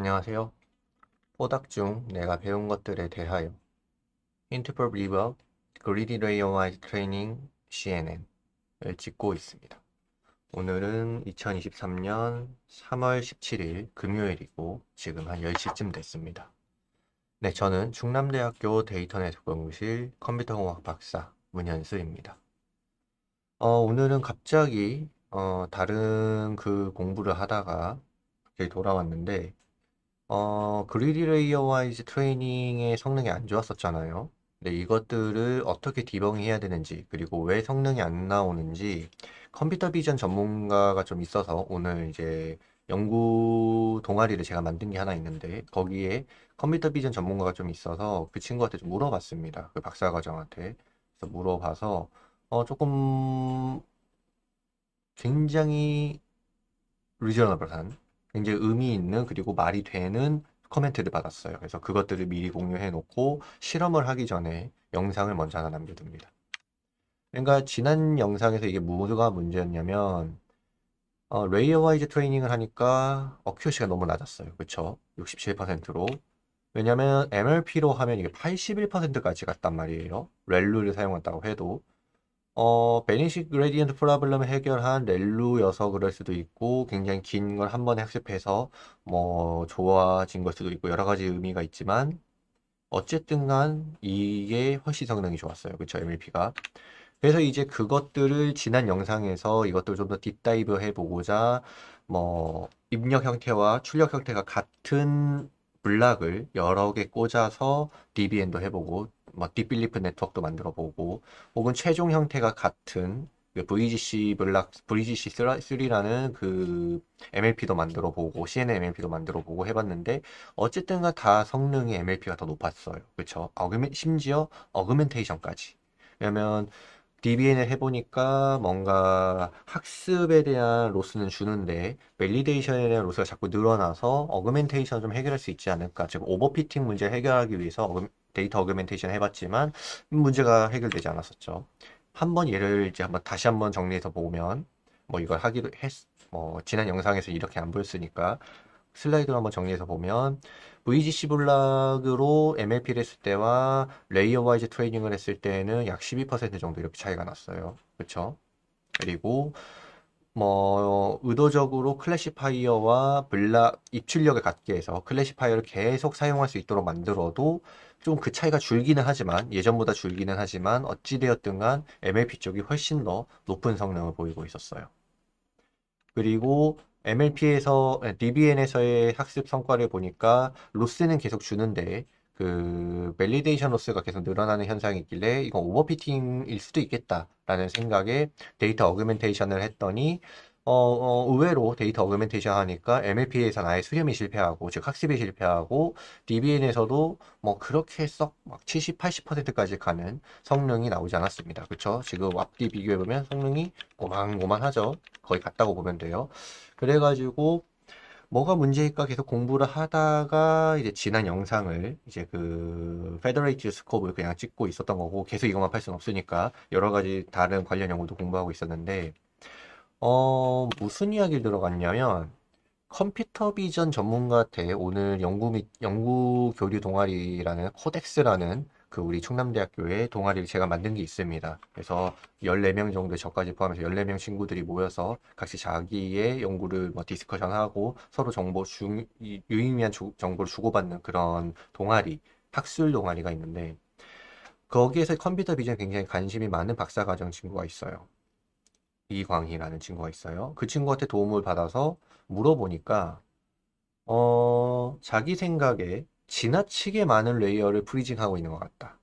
안녕하세요. 포닥 중 내가 배운 것들에 대하여 힌트 for 리버 그리디 레이어 와이즈 트레이닝 CNN을 찍고 있습니다. 오늘은 2023년 3월 17일 금요일이고 지금 한 10시쯤 됐습니다. 네, 저는 충남대학교 데이터 네트워크 실 컴퓨터공학 박사 문현수입니다. 어, 오늘은 갑자기 어, 다른 그 공부를 하다가 돌아왔는데 어, 그리디 레이어와 이제 트레이닝의 성능이 안 좋았었잖아요. 근 이것들을 어떻게 디버해야 되는지, 그리고 왜 성능이 안 나오는지 컴퓨터 비전 전문가가 좀 있어서 오늘 이제 연구 동아리를 제가 만든 게 하나 있는데 거기에 컴퓨터 비전 전문가가 좀 있어서 그 친구한테 좀 물어봤습니다. 그 박사 과정한테. 그래서 물어봐서 어, 조금 굉장히 리저너블한 굉장히 의미 있는 그리고 말이 되는 커멘트를 받았어요. 그래서 그것들을 미리 공유해 놓고 실험을 하기 전에 영상을 먼저 하나 남겨둡니다. 그러니까 지난 영상에서 이게 뭐가 문제였냐면 어, 레이어 와이즈 트레이닝을 하니까 어큐시가 너무 낮았어요. 그쵸? 67%로 왜냐면 하 MLP로 하면 이게 81%까지 갔단 말이에요. 렐루를 사용한다고 해도 어, 베니식 그레디언트 프로블럼을 해결한 렐루여서 그럴 수도 있고, 굉장히 긴 걸 한 번에 학습해서 뭐 좋아진 걸 수도 있고, 여러 가지 의미가 있지만, 어쨌든 간 이게 훨씬 성능이 좋았어요. 그쵸, MLP가. 그래서 이제 그것들을 지난 영상에서 이것들 을좀 더 딥다이브 해보고자, 뭐, 입력 형태와 출력 형태가 같은 블락을 여러 개 꽂아서 d b 엔도 해보고, 뭐 딥빌리프 네트워크도 만들어 보고 혹은 최종 형태가 같은 VGC 그 블락 VGC 3라는 그 MLP도 만들어 보고 CNN MLP도 만들어 보고 해봤는데 어쨌든가 다 성능이 MLP가 더 높았어요. 그렇죠? 어그멘 심지어 어그멘테이션까지. 왜냐면 DBN을 해보니까 뭔가 학습에 대한 로스는 주는데 밸리데이션에 대한 로스가 자꾸 늘어나서 어그멘테이션을 좀 해결할 수 있지 않을까 즉 오버피팅 문제를 해결하기 위해서 어그, 데이터 어그멘테이션 해봤지만 문제가 해결되지 않았었죠. 한번 얘를 이제 한번 다시 한번 정리해서 보면 뭐 이걸 하기로 했, 뭐 지난 영상에서 이렇게 안 보였으니까 슬라이드로 한번 정리해서 보면 VGC 블락으로 MLP를 했을 때와 레이어 와이즈 트레이닝을 했을 때는 약 12% 정도 이렇게 차이가 났어요. 그렇죠? 그리고 뭐 의도적으로 클래시파이어와 블락 입출력을 갖게 해서 클래시파이어를 계속 사용할 수 있도록 만들어도 좀 그 차이가 줄기는 하지만 예전보다 줄기는 하지만 어찌되었든 간 MLP 쪽이 훨씬 더 높은 성능을 보이고 있었어요. 그리고 MLP에서 아, DBN에서의 학습 성과를 보니까 로스는 계속 주는데 그 밸리데이션 로스가 계속 늘어나는 현상이 있길래 이건 오버피팅일 수도 있겠다라는 생각에 데이터 어그멘테이션을 했더니 어, 어, 의외로 데이터 어그멘테이션 하니까 m l p 에선 아예 수렴이 실패하고 즉 학습이 실패하고 DBN에서도 뭐 그렇게 썩막 70, 80%까지 가는 성능이 나오지 않았습니다. 그렇죠? 지금 앞뒤 비교해 보면 성능이 고만고만하죠. 거의 같다고 보면 돼요. 그래가지고 뭐가 문제일까 계속 공부를 하다가 이제 지난 영상을 이제 그페더레이트 스코브를 그냥 찍고 있었던 거고 계속 이것만 팔 수는 없으니까 여러 가지 다른 관련 연구도 공부하고 있었는데 어 무슨 이야기를 들어갔냐면 컴퓨터 비전 전문가 대 오늘 연구 및 연구 교류 동아리라는 코덱스라는 그 우리 충남대학교에 동아리를 제가 만든 게 있습니다. 그래서 14명 정도 저까지 포함해서 14명 친구들이 모여서 각시 자기의 연구를 뭐 디스커션하고 서로 정보 중 유의미한 주, 정보를 주고받는 그런 동아리, 학술 동아리가 있는데 거기에서 컴퓨터 비전에 굉장히 관심이 많은 박사과정 친구가 있어요. 이광희라는 친구가 있어요. 그 친구한테 도움을 받아서 물어보니까 어, 자기 생각에 지나치게 많은 레이어를 프리징하고 있는 것 같다.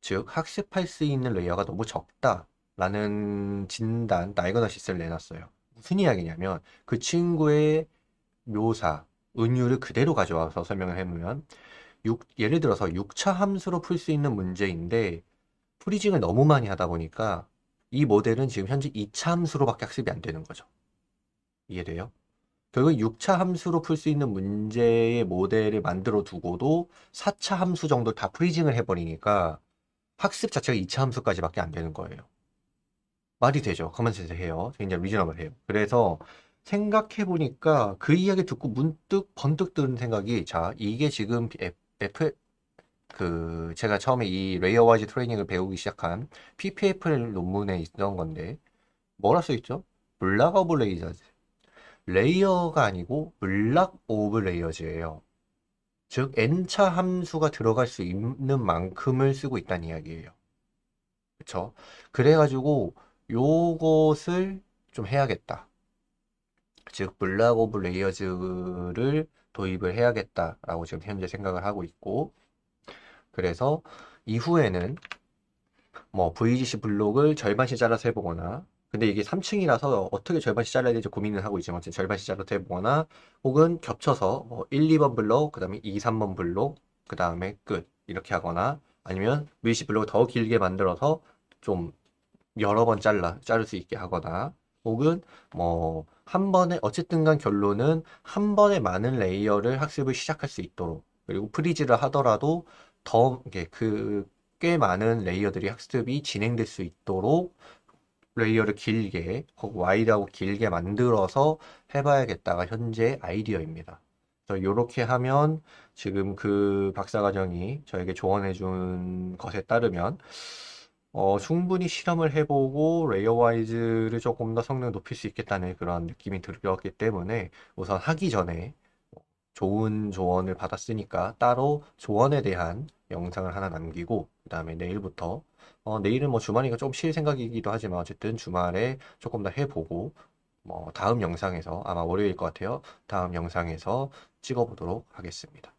즉 학습할 수 있는 레이어가 너무 적다라는 진단 다이그너시스를 내놨어요. 무슨 이야기냐면 그 친구의 묘사, 은유를 그대로 가져와서 설명을 해보면 6, 예를 들어서 6차 함수로 풀 수 있는 문제인데 프리징을 너무 많이 하다 보니까 이 모델은 지금 현재 2차 함수로밖에 학습이 안 되는 거죠. 이해돼요? 결국 6차 함수로 풀 수 있는 문제의 모델을 만들어 두고도 4차 함수 정도 다 프리징을 해버리니까 학습 자체가 2차 함수까지밖에 안 되는 거예요. 말이 되죠. 커먼센스 해요. 굉장히 리즈너블해요. 그래서 생각해보니까 그 이야기 듣고 문득 번뜩 드는 생각이 자 이게 지금 F, F 그 제가 처음에 이 레이어 와이즈 트레이닝을 배우기 시작한 PPF 논문에 있던 건데 뭐라 써 있죠? 블락 오브 레이저즈 레이어가 아니고 블락 오브 레이어즈예요. 즉 n차 함수가 들어갈 수 있는 만큼을 쓰고 있다는 이야기예요. 그쵸 그래가지고 요것을 좀 해야겠다. 즉 블락 오브 레이어즈를 도입을 해야겠다라고 지금 현재 생각을 하고 있고 그래서 이후에는 뭐 VGC 블록을 절반씩 잘라서 해보거나 근데 이게 3층이라서 어떻게 절반씩 잘라야 될지 고민을 하고 있지만 절반씩 잘라 대보거나 혹은 겹쳐서 뭐 1, 2번 블록, 그 다음에 2, 3번 블록, 그 다음에 끝 이렇게 하거나 아니면 VC 블록을 더 길게 만들어서 좀 여러 번 잘라 자를 수 있게 하거나 혹은 뭐 한 번에 어쨌든 간 결론은 한 번에 많은 레이어를 학습을 시작할 수 있도록 그리고 프리즈를 하더라도 더 이게 그꽤 많은 레이어들이 학습이 진행될 수 있도록 레이어를 길게 혹 Y라고 길게 만들어서 해봐야겠다가 현재 아이디어입니다. 이렇게 하면 지금 그 박사과정이 저에게 조언해 준 것에 따르면 어, 충분히 실험을 해보고 레이어 와이즈를 조금 더 성능을 높일 수 있겠다는 그런 느낌이 들었기 때문에 우선 하기 전에 좋은 조언을 받았으니까 따로 조언에 대한 영상을 하나 남기고 그 다음에 내일부터 어, 내일은 뭐 주말이니까 조금 쉴 생각이기도 하지만 어쨌든 주말에 조금 더 해보고 뭐 다음 영상에서 아마 월요일것 같아요. 다음 영상에서 찍어보도록 하겠습니다.